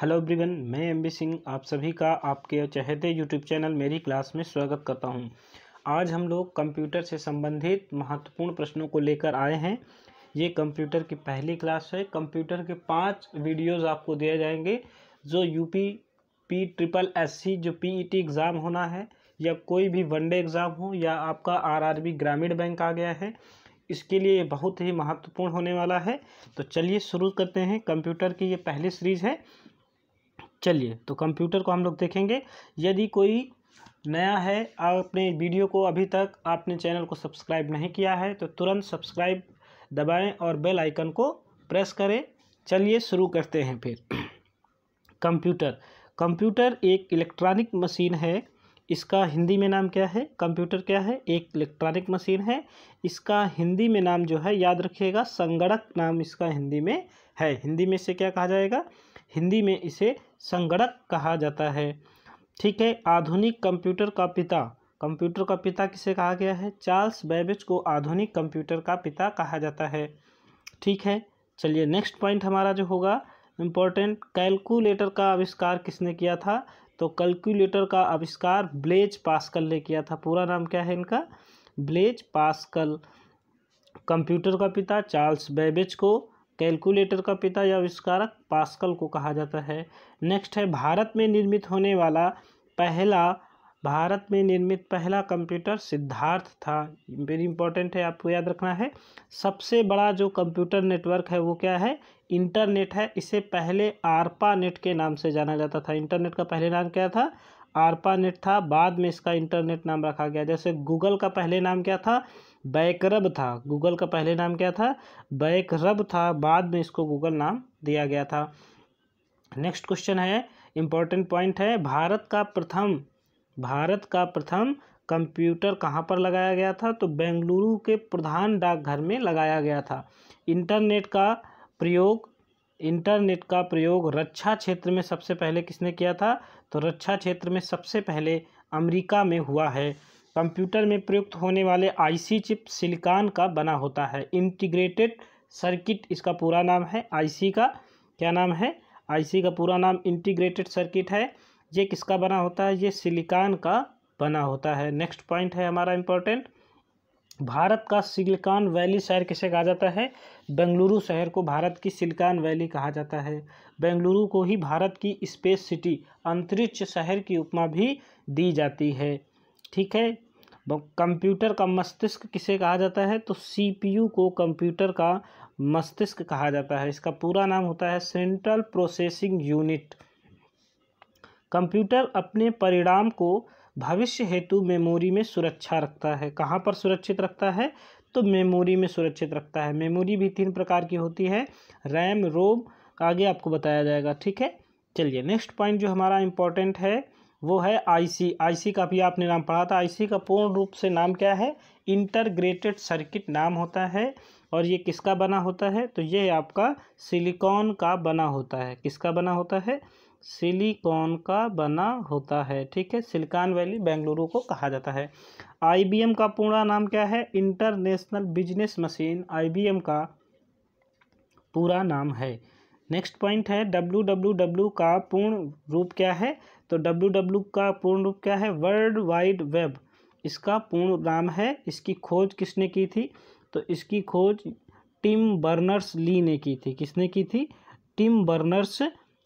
hello everyone मैं M B Singh आप सभी का आपके चहेते यूट्यूब चैनल मेरी क्लास में स्वागत करता हूं आज हम लोग कंप्यूटर से संबंधित महत्वपूर्ण प्रश्नों को लेकर आए हैं ये कंप्यूटर की पहली क्लास है कंप्यूटर के पांच वीडियोस आपको दिए जाएंगे जो UP P triple S C जो पीईटी e एग्ज़ाम होना है या कोई भी वनडे एग्ज़ाम हो या आपका आर ग्रामीण बैंक आ गया है इसके लिए बहुत ही महत्वपूर्ण होने वाला है तो चलिए शुरू करते हैं कंप्यूटर की ये पहली सीरीज़ है चलिए तो कंप्यूटर को हम लोग देखेंगे यदि कोई नया है आपने वीडियो को अभी तक आपने चैनल को सब्सक्राइब नहीं किया है तो तुरंत सब्सक्राइब दबाएं और बेल आइकन को प्रेस करें चलिए शुरू करते हैं फिर कंप्यूटर कंप्यूटर एक इलेक्ट्रॉनिक मशीन है इसका हिंदी में नाम क्या है कंप्यूटर क्या है एक इलेक्ट्रॉनिक मशीन है इसका हिंदी में नाम जो है याद रखिएगा संगणक नाम इसका हिंदी में है हिंदी में इसे क्या कहा जाएगा हिंदी में इसे संगणक कहा जाता है ठीक है आधुनिक कंप्यूटर का पिता कंप्यूटर का पिता किसे कहा गया है चार्ल्स बैबेज को आधुनिक कंप्यूटर का पिता कहा जाता है ठीक है चलिए नेक्स्ट पॉइंट हमारा जो होगा इम्पोर्टेंट कैलकुलेटर का आविष्कार किसने किया था तो कैलकुलेटर का आविष्कार ब्लेज पास्कल ने किया था पूरा नाम क्या है इनका ब्लेज पास्कल कंप्यूटर का पिता चार्ल्स बेबेज को कैलकुलेटर का पिता या आविष्कारक पास्कल को कहा जाता है नेक्स्ट है भारत में निर्मित होने वाला पहला भारत में निर्मित पहला कंप्यूटर सिद्धार्थ था वेरी इंपॉर्टेंट है आपको याद रखना है सबसे बड़ा जो कंप्यूटर नेटवर्क है वो क्या है इंटरनेट है इसे पहले आरपा नेट के नाम से जाना जाता था इंटरनेट का पहले नाम क्या था आरपा नेट था बाद में इसका इंटरनेट नाम रखा गया जैसे गूगल का पहले नाम क्या था बैकरब था गूगल का पहले नाम क्या था बैकरब था बाद में इसको गूगल नाम दिया गया था नेक्स्ट क्वेश्चन है इम्पॉर्टेंट पॉइंट है भारत का प्रथम भारत का प्रथम कंप्यूटर कहाँ पर लगाया गया था तो बेंगलुरु के प्रधान डाकघर में लगाया गया था इंटरनेट का प्रयोग इंटरनेट का प्रयोग रक्षा क्षेत्र में सबसे पहले किसने किया था तो रक्षा क्षेत्र में सबसे पहले अमेरिका में हुआ है कंप्यूटर में प्रयुक्त होने वाले आईसी चिप सिलिकॉन का बना होता है इंटीग्रेटेड सर्किट इसका पूरा नाम है आईसी का क्या नाम है आईसी का पूरा नाम इंटीग्रेटेड सर्किट है ये किसका बना होता है ये सिलिकॉन का बना होता है नेक्स्ट पॉइंट है हमारा इम्पोर्टेंट भारत का सिलिकॉन वैली शहर किसे कहा जाता है बेंगलुरु शहर को भारत की सिलिकॉन वैली कहा जाता है बेंगलुरु को ही भारत की स्पेस सिटी अंतरिक्ष शहर की उपमा भी दी जाती है ठीक है कंप्यूटर का मस्तिष्क किसे कहा जाता है तो सीपीयू को कंप्यूटर का मस्तिष्क कहा जाता है इसका पूरा नाम होता है सेंट्रल प्रोसेसिंग यूनिट कंप्यूटर अपने परिणाम को भविष्य हेतु मेमोरी में सुरक्षा रखता है कहाँ पर सुरक्षित रखता है तो मेमोरी में सुरक्षित रखता है मेमोरी भी तीन प्रकार की होती है रैम रोम आगे आपको बताया जाएगा ठीक है चलिए नेक्स्ट पॉइंट जो हमारा इम्पोर्टेंट है वो है आईसी आईसी का भी आपने नाम पढ़ा था आईसी का पूर्ण रूप से नाम क्या है इंटरग्रेटेड सर्किट नाम होता है और ये किसका बना होता है तो ये आपका सिलिकॉन का बना होता है किसका बना होता है सिलिकॉन का बना होता है ठीक है सिलिकॉन वैली बेंगलुरु को कहा जाता है आईबीएम का पूरा नाम क्या है इंटरनेशनल बिजनेस मशीन आईबीएम का पूरा नाम है नेक्स्ट पॉइंट है डब्लू डब्लू का पूर्ण रूप क्या है तो डब्ल्यू डब्लू का पूर्ण रूप क्या है वर्ल्ड वाइड वेब इसका पूर्ण नाम है इसकी खोज किसने की थी तो इसकी खोज टिम बर्नर्स ली ने की थी किसने की थी टिम बर्नर्स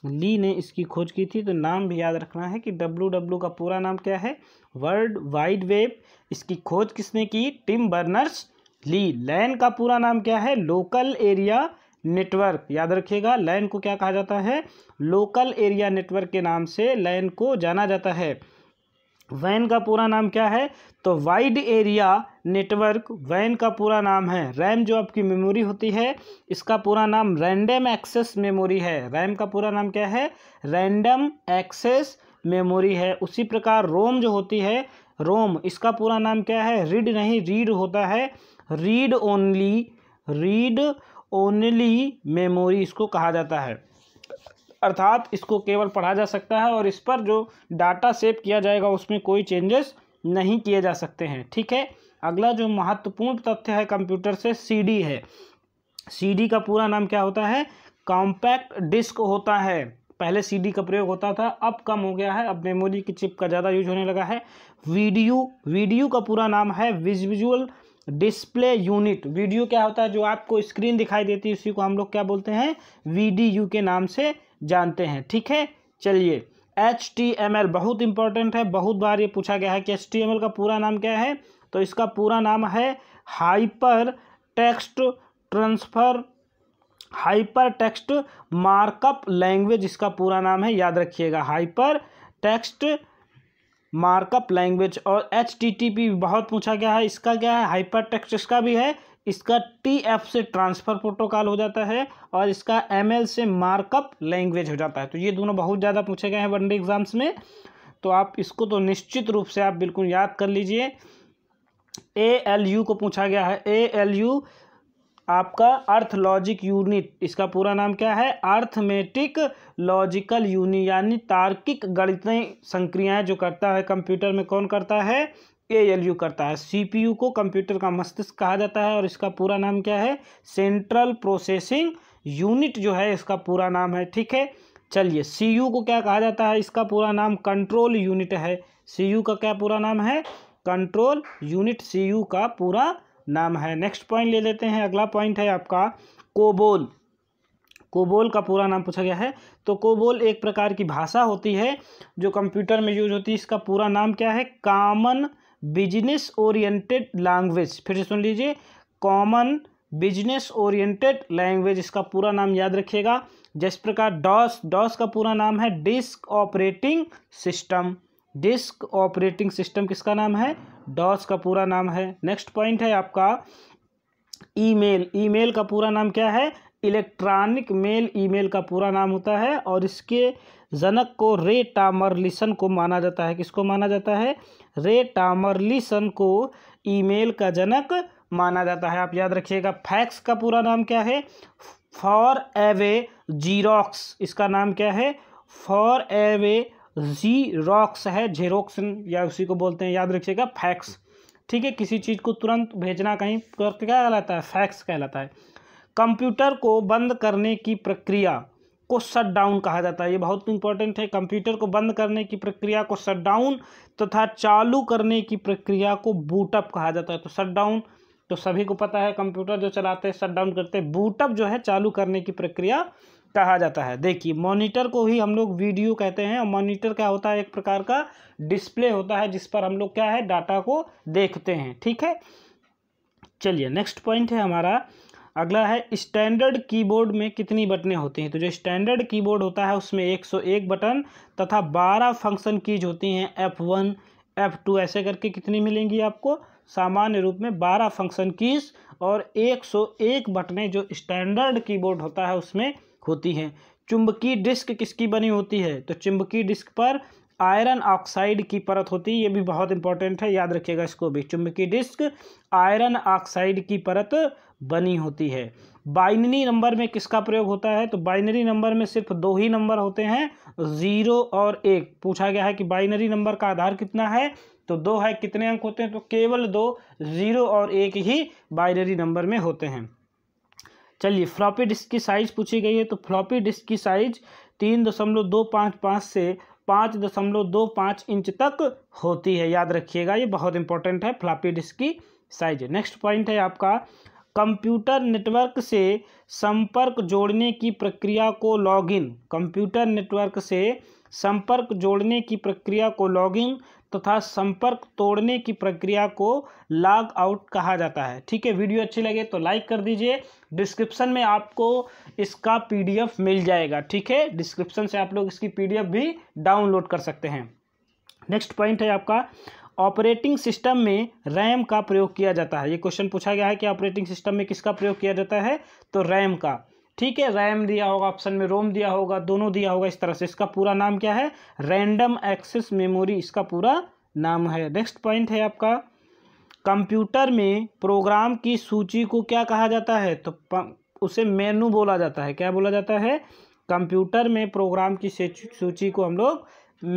ली ने इसकी खोज की थी तो नाम भी याद रखना है कि डब्ल्यू डब्लू का पूरा नाम क्या है वर्ल्ड वाइड वेब इसकी खोज किसने की टिम बर्नर्स ली लैन का पूरा नाम क्या है लोकल एरिया नेटवर्क याद रखिएगा लैन को क्या कहा जाता है लोकल एरिया नेटवर्क के नाम से लैन को जाना जाता है वैन का पूरा नाम क्या है तो वाइड एरिया नेटवर्क वैन का पूरा नाम है रैम जो आपकी मेमोरी होती है इसका पूरा नाम रैंडम एक्सेस मेमोरी है रैम का पूरा नाम क्या है रैंडम एक्सेस मेमोरी है उसी प्रकार रोम जो होती है रोम इसका पूरा नाम क्या है रीड नहीं रीड होता है read only read only memory इसको कहा जाता है अर्थात इसको केवल पढ़ा जा सकता है और इस पर जो डाटा सेव किया जाएगा उसमें कोई चेंजेस नहीं किए जा सकते हैं ठीक है अगला जो महत्वपूर्ण तथ्य है कंप्यूटर से सीडी है सीडी का पूरा नाम क्या होता है कॉम्पैक्ट डिस्क होता है पहले सीडी का प्रयोग होता था अब कम हो गया है अब मेमोरी की चिप का ज़्यादा यूज होने लगा है वीडियो वीडियो का पूरा नाम है विजुअल डिस्प्ले यूनिट वीडियो क्या होता है जो आपको स्क्रीन दिखाई देती है उसी को हम लोग क्या बोलते हैं वी के नाम से जानते हैं ठीक है चलिए एच टी एम एल बहुत इंपॉर्टेंट है बहुत बार ये पूछा गया है कि एच टी एम एल का पूरा नाम क्या है तो इसका पूरा नाम है hyper text transfer hyper text markup language इसका पूरा नाम है याद रखिएगा हाइपर टेक्स्ट मार्कअप लैंग्वेज और एच बहुत पूछा गया है इसका क्या है हाइपर टेक्स्ट इसका भी है इसका टी एफ से ट्रांसफ़र प्रोटोकॉल हो जाता है और इसका एम एल से मार्कअप लैंग्वेज हो जाता है तो ये दोनों बहुत ज़्यादा पूछे गए हैं वनडे एग्ज़ाम्स में तो आप इसको तो निश्चित रूप से आप बिल्कुल याद कर लीजिए ए एल यू को पूछा गया है ए एल यू आपका अर्थ लॉजिक यूनिट इसका पूरा नाम क्या है अर्थमेटिक लॉजिकल यूनिट यानी तार्किक गणित संक्रियाएं जो करता है कंप्यूटर में कौन करता है ए एल यू करता है सीपीयू को कंप्यूटर का मस्तिष्क कहा जाता है और इसका पूरा नाम क्या है सेंट्रल प्रोसेसिंग यूनिट जो है इसका पूरा नाम है ठीक है चलिए सी यू को क्या कहा जाता है इसका पूरा नाम कंट्रोल यूनिट है सी यू का क्या पूरा नाम है कंट्रोल यूनिट सी यू का पूरा नाम है नेक्स्ट पॉइंट ले लेते हैं अगला पॉइंट है आपका कोबोल कोबोल का पूरा नाम पूछा गया है तो कोबोल एक प्रकार की भाषा होती है जो कंप्यूटर में यूज होती है इसका पूरा नाम क्या है कॉमन बिजनेस ओरिएंटेड लैंग्वेज फिर से सुन लीजिए कॉमन बिजनेस ओरिएंटेड लैंग्वेज इसका पूरा नाम याद रखिएगा जिस प्रकार डॉस डॉस का पूरा नाम है disk operating system disk operating system किसका नाम है डॉस का पूरा नाम है नेक्स्ट पॉइंट है आपका ईमेल ईमेल का पूरा नाम क्या है इलेक्ट्रॉनिक मेल ईमेल का पूरा नाम होता है और इसके जनक को रे टामरलिसन को माना जाता है किसको माना जाता है रे टामरलिसन को ईमेल का जनक माना जाता है आप याद रखिएगा फैक्स का पूरा नाम क्या है फॉर एवे जीरोक्स इसका नाम क्या है फॉर एवे जी रॉक्स है जेरोक्स या उसी को बोलते हैं याद रखिएगा फैक्स ठीक है किसी चीज़ को तुरंत भेजना कहीं करके क्या कहलाता है फैक्स कहलाता है कंप्यूटर को बंद करने की प्रक्रिया को शट डाउन कहा जाता है ये बहुत इंपॉर्टेंट है कंप्यूटर को बंद करने की प्रक्रिया को शट डाउन तथा तो चालू करने की प्रक्रिया को बूटअप कहा जाता है तो शट डाउन तो सभी को पता है कंप्यूटर जो चलाते हैं शट डाउन करते हैं बूटअप जो है चालू करने की प्रक्रिया कहा जाता है देखिए मॉनिटर को ही हम लोग वीडियो कहते हैं और मॉनिटर क्या होता है एक प्रकार का डिस्प्ले होता है जिस पर हम लोग क्या है डाटा को देखते हैं ठीक है चलिए नेक्स्ट पॉइंट है हमारा अगला है स्टैंडर्ड कीबोर्ड में कितनी बटनें होती हैं तो जो स्टैंडर्ड कीबोर्ड होता है उसमें 101 बटन तथा 12 फंक्शन कीज होती हैं F1, F2 ऐसे करके कितनी मिलेंगी आपको सामान्य रूप में 12 फंक्शन कीज और 101 बटनें जो स्टैंडर्ड कीबोर्ड होता है उसमें होती हैं चुंबकीय डिस्क किसकी बनी होती है तो चुंबकीय डिस्क पर आयरन ऑक्साइड की परत होती है ये भी बहुत इंपॉर्टेंट है याद रखिएगा इसको भी चुंबकीय डिस्क आयरन ऑक्साइड की परत बनी होती है बाइनरी नंबर में किसका प्रयोग होता है तो बाइनरी नंबर में सिर्फ दो ही नंबर होते हैं ज़ीरो और एक पूछा गया है कि बाइनरी नंबर का आधार कितना है तो दो है कितने अंक होते हैं तो केवल दो ज़ीरो और एक ही बाइनरी नंबर में होते हैं चलिए फ्लॉपी डिस्क की साइज पूछी गई है तो फ्लॉपी डिस्क की साइज तीन दशमलव दो पाँच पाँच से पाँच दशमलव दो पाँच इंच तक होती है याद रखिएगा ये बहुत इंपॉर्टेंट है फ्लॉपी डिस्क की साइज नेक्स्ट पॉइंट है आपका कंप्यूटर नेटवर्क से संपर्क जोड़ने की प्रक्रिया को लॉगिन कंप्यूटर नेटवर्क से संपर्क जोड़ने की प्रक्रिया को लॉगिंग तथा संपर्क तोड़ने की प्रक्रिया को लॉग आउट कहा जाता है ठीक है वीडियो अच्छी लगे तो लाइक कर दीजिए डिस्क्रिप्शन में आपको इसका पीडीएफ मिल जाएगा ठीक है डिस्क्रिप्शन से आप लोग इसकी पीडीएफ भी डाउनलोड कर सकते हैं नेक्स्ट पॉइंट है आपका ऑपरेटिंग सिस्टम में रैम का प्रयोग किया जाता है ये क्वेश्चन पूछा गया है कि ऑपरेटिंग सिस्टम में किसका प्रयोग किया जाता है तो रैम का ठीक है रैम दिया होगा ऑप्शन में रोम दिया होगा दोनों दिया होगा इस तरह से इसका पूरा नाम क्या है रैंडम एक्सेस मेमोरी इसका पूरा नाम है नेक्स्ट पॉइंट है आपका कंप्यूटर में प्रोग्राम की सूची को क्या कहा जाता है तो उसे मेनू बोला जाता है क्या बोला जाता है कंप्यूटर में प्रोग्राम की सूची को हम लोग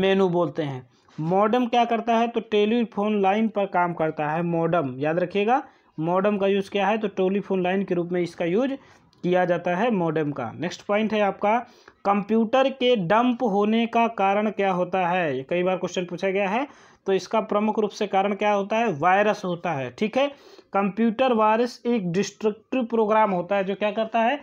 मेनू बोलते हैं मॉडम क्या करता है तो टेलीफोन लाइन पर काम करता है मॉडम याद रखिएगा मॉडम का यूज़ क्या है तो टेलीफोन लाइन के रूप में इसका यूज किया जाता है मोडेम का नेक्स्ट पॉइंट है आपका कंप्यूटर के डंप होने का कारण क्या होता है कई बार क्वेश्चन पूछा गया है तो इसका प्रमुख रूप से कारण क्या होता है वायरस होता है ठीक है कंप्यूटर वायरस एक डिस्ट्रक्टिव प्रोग्राम होता है जो क्या करता है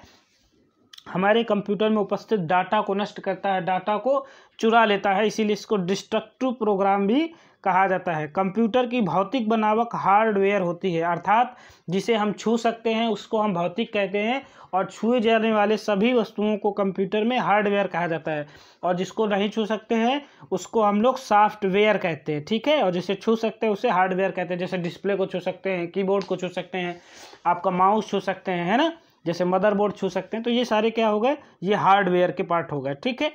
हमारे कंप्यूटर में उपस्थित डाटा को नष्ट करता है डाटा को चुरा लेता है इसीलिए इसको डिस्ट्रक्टिव प्रोग्राम भी कहा जाता है कंप्यूटर की भौतिक बनावट हार्डवेयर होती है अर्थात जिसे हम छू सकते हैं उसको हम भौतिक कहते हैं और छूए जाने वाले सभी वस्तुओं को कंप्यूटर में हार्डवेयर कहा जाता है और जिसको नहीं छू सकते हैं उसको हम लोग सॉफ्टवेयर कहते हैं ठीक है और जिसे छू सकते हैं उसे हार्डवेयर कहते हैं जैसे डिस्प्ले को छू सकते हैं कीबोर्ड को छू सकते हैं आपका माउस छू सकते हैं है ना जैसे मदरबोर्ड छू सकते हैं तो ये सारे क्या हो गए ये हार्डवेयर के पार्ट हो गए ठीक है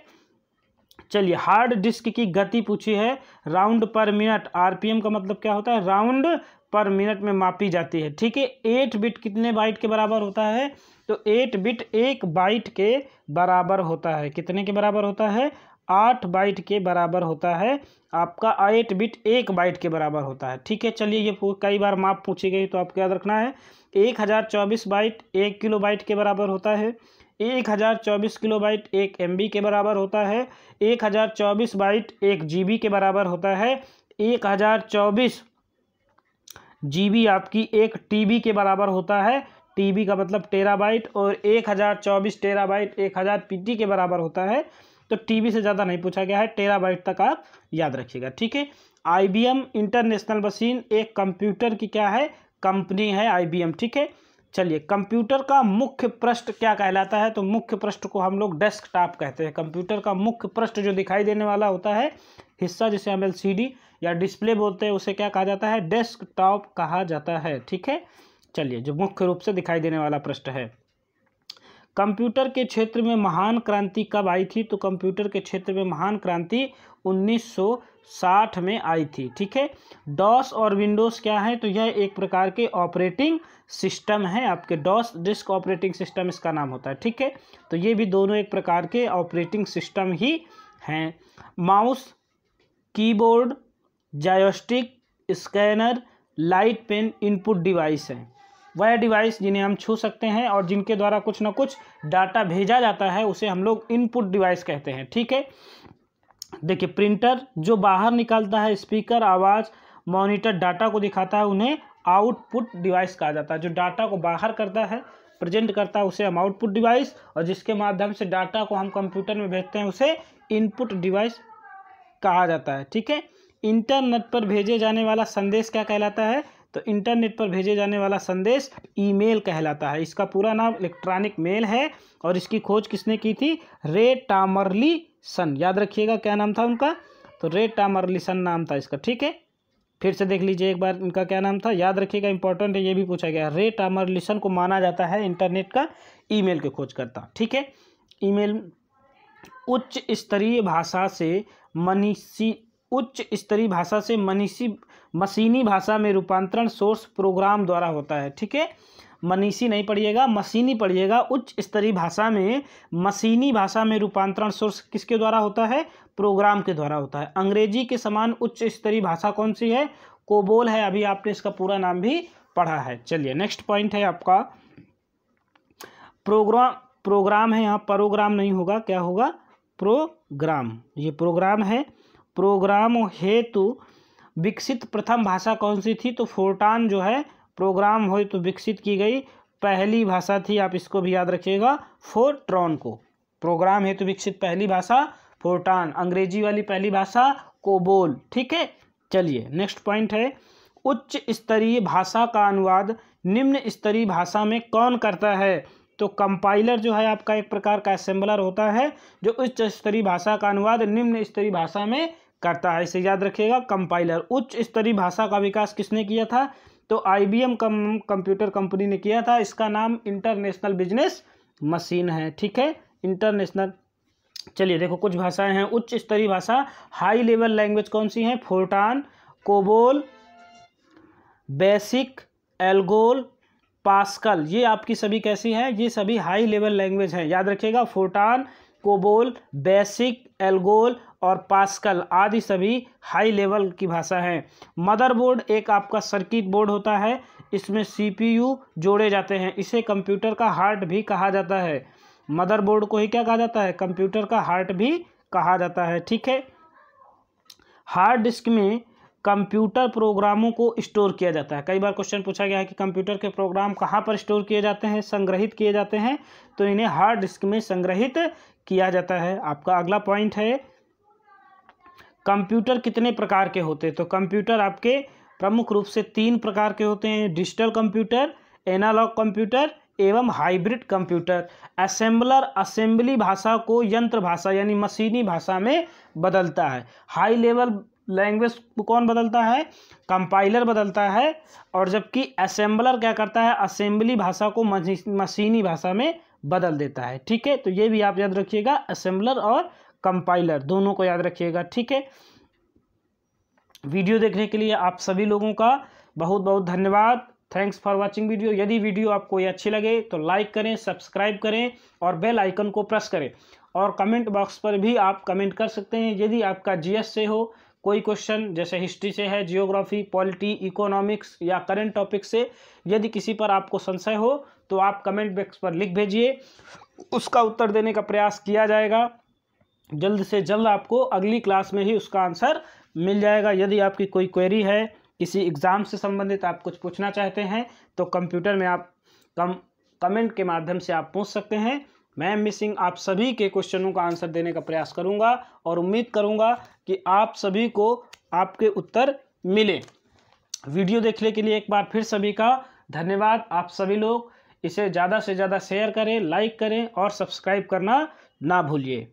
चलिए हार्ड डिस्क की गति पूछी है राउंड पर मिनट आरपीएम का मतलब क्या होता है राउंड पर मिनट में मापी जाती है ठीक है एट बिट कितने बाइट के बराबर होता है तो एट बिट एक बाइट के बराबर होता है कितने के बराबर होता है आठ बाइट के बराबर होता है आपका एट बिट एक बाइट के बराबर होता है ठीक है चलिए ये कई बार माप पूछी गई तो आपको याद रखना है एक हज़ार चौबीस बाइट एक किलो बाइट के बराबर होता है एक हज़ार चौबीस किलो बाइट एक एम के बराबर होता है एक हज़ार चौबीस बाइट एक जी के बराबर होता है एक हज़ार चौबीस जी आपकी एक टी के बराबर होता है टी का मतलब टेराबाइट और एक हज़ार चौबीस टेराबाइट एक हज़ार पी के बराबर होता है तो बी से ज़्यादा नहीं पूछा गया है टेराबाइट तक आप याद रखिएगा ठीक है एम इंटरनेशनल मशीन एक कंप्यूटर की क्या है कंपनी है एम ठीक है चलिए कंप्यूटर का मुख्य पृष्ठ क्या कहलाता है तो मुख्य पृष्ठ को हम लोग डेस्कटॉप कहते हैं कंप्यूटर का मुख्य पृष्ठ जो दिखाई देने वाला होता है हिस्सा जिसे हम एल या डिस्प्ले बोलते हैं उसे क्या कहा जाता है डेस्कटॉप कहा जाता है ठीक है चलिए जो मुख्य रूप से दिखाई देने वाला पृष्ठ है कंप्यूटर के क्षेत्र में महान क्रांति कब आई थी तो कंप्यूटर के क्षेत्र में महान क्रांति उन्नीस साठ में आई थी ठीक है डॉस और विंडोज़ क्या है तो यह एक प्रकार के ऑपरेटिंग सिस्टम है आपके डॉस डिस्क ऑपरेटिंग सिस्टम इसका नाम होता है ठीक है तो ये भी दोनों एक प्रकार के ऑपरेटिंग सिस्टम ही हैं mouse keyboard joystick scanner light pen input device हैं वह डिवाइस जिन्हें हम छू सकते हैं और जिनके द्वारा कुछ ना कुछ डाटा भेजा जाता है उसे हम लोग इनपुट डिवाइस कहते हैं ठीक है देखिए प्रिंटर जो बाहर निकलता है स्पीकर आवाज़ मॉनिटर डाटा को दिखाता है उन्हें आउटपुट डिवाइस कहा जाता है जो डाटा को बाहर करता है प्रेजेंट करता है उसे हम आउटपुट डिवाइस और जिसके माध्यम से डाटा को हम कंप्यूटर में भेजते हैं उसे इनपुट डिवाइस कहा जाता है ठीक है इंटरनेट पर भेजे जाने वाला संदेश क्या कहलाता है तो इंटरनेट पर भेजे जाने वाला संदेश ईमेल कहलाता है इसका पूरा नाम इलेक्ट्रॉनिक मेल है और इसकी खोज किसने की थी रे टामरली सन याद रखिएगा क्या नाम था उनका तो रे टामरली सन नाम था इसका ठीक है फिर से देख लीजिए एक बार इनका क्या नाम था याद रखिएगा इंपॉर्टेंट है ये भी पूछा गया रे टामरलिसन को माना जाता है इंटरनेट का ईमेल के खोजकर्ता ठीक है ईमेल उच्च स्तरीय भाषा से मनीषी उच्च स्तरीय भाषा से मनीषी मशीनी भाषा में रूपांतरण सोर्स प्रोग्राम द्वारा होता है ठीक है मनीषी नहीं पढ़िएगा मशीनी पढ़िएगा उच्च स्तरीय भाषा में मशीनी भाषा में रूपांतरण सोर्स किसके द्वारा होता है प्रोग्राम के द्वारा होता है अंग्रेजी के समान उच्च स्तरीय भाषा कौन सी है कोबोल है अभी आपने इसका पूरा नाम भी पढ़ा है चलिए नेक्स्ट पॉइंट है आपका प्रोग्राम प्रोग्राम है यहाँ प्रोग्राम नहीं होगा क्या होगा प्रोग्राम ये प्रोग्राम है प्रोग्राम हेतु विकसित प्रथम भाषा कौन सी थी तो फोर्टान जो है प्रोग्राम हो तो विकसित की गई पहली भाषा थी आप इसको भी याद रखिएगा फोरट्रॉन को प्रोग्राम है तो विकसित पहली भाषा फोर्टान अंग्रेजी वाली पहली भाषा कोबोल ठीक है चलिए नेक्स्ट पॉइंट है उच्च स्तरीय भाषा का अनुवाद निम्न स्तरीय भाषा में कौन करता है तो कंपाइलर जो है आपका एक प्रकार का असेंबलर होता है जो उच्च स्तरीय भाषा का अनुवाद निम्न स्तरीय भाषा में करता है इसे याद रखिएगा कंपाइलर उच्च स्तरीय भाषा का विकास किसने किया था तो एम कम कंप्यूटर कंपनी ने किया था इसका नाम इंटरनेशनल बिजनेस मशीन है ठीक है इंटरनेशनल चलिए देखो कुछ भाषाएं हैं उच्च स्तरीय भाषा हाई लेवल लैंग्वेज कौन सी हैं Fortran COBOL BASIC ALGOL Pascal ये आपकी सभी कैसी हैं ये सभी हाई लेवल लैंग्वेज हैं याद रखिएगा फोर्टान कोबोल बेसिक एल्गोल और पास्कल आदि सभी हाई लेवल की भाषा हैं मदरबोर्ड एक आपका सर्किट बोर्ड होता है इसमें सीपीयू जोड़े जाते हैं इसे कंप्यूटर का हार्ट भी कहा जाता है मदरबोर्ड को ही क्या कहा जाता है कंप्यूटर का हार्ट भी कहा जाता है ठीक है हार्ड डिस्क में कंप्यूटर प्रोग्रामों को स्टोर किया जाता है कई बार क्वेश्चन पूछा गया है कि कंप्यूटर के प्रोग्राम कहाँ पर स्टोर किए जाते हैं संग्रहित किए जाते हैं तो इन्हें हार्ड डिस्क में संग्रहित किया जाता है आपका अगला पॉइंट है कंप्यूटर कितने प्रकार के होते हैं तो कंप्यूटर आपके प्रमुख रूप से तीन प्रकार के होते हैं डिजिटल कंप्यूटर एनालॉग कंप्यूटर एवं हाइब्रिड कंप्यूटर असेंबलर असेंबली भाषा को यंत्र भाषा यानी मशीनी भाषा में बदलता है हाई लेवल लैंग्वेज कौन बदलता है कंपाइलर बदलता है और जबकि असेंबलर क्या करता है असेंबली भाषा को मशीनी भाषा में बदल देता है ठीक है तो ये भी आप याद रखिएगा असेंबलर और कंपाइलर दोनों को याद रखिएगा ठीक है वीडियो देखने के लिए आप सभी लोगों का बहुत बहुत धन्यवाद थैंक्स फॉर वाचिंग वीडियो यदि वीडियो आपको ये अच्छी लगे तो लाइक करें सब्सक्राइब करें और बेल आइकन को प्रेस करें और कमेंट बॉक्स पर भी आप कमेंट कर सकते हैं यदि आपका जीएस से हो कोई क्वेश्चन जैसे हिस्ट्री से है जियोग्राफी पॉलिटी इकोनॉमिक्स या करंट टॉपिक से यदि किसी पर आपको संशय हो तो आप कमेंट बॉक्स पर लिख भेजिए उसका उत्तर देने का प्रयास किया जाएगा जल्द से जल्द आपको अगली क्लास में ही उसका आंसर मिल जाएगा यदि आपकी कोई क्वेरी है किसी एग्ज़ाम से संबंधित आप कुछ पूछना चाहते हैं तो कंप्यूटर में आप कम कमेंट के माध्यम से आप पूछ सकते हैं मैं मिसिंग आप सभी के क्वेश्चनों का आंसर देने का प्रयास करूंगा और उम्मीद करूंगा कि आप सभी को आपके उत्तर मिले वीडियो देखने के लिए एक बार फिर सभी का धन्यवाद आप सभी लोग इसे ज़्यादा से ज़्यादा शेयर करें लाइक करें और सब्सक्राइब करना ना भूलिए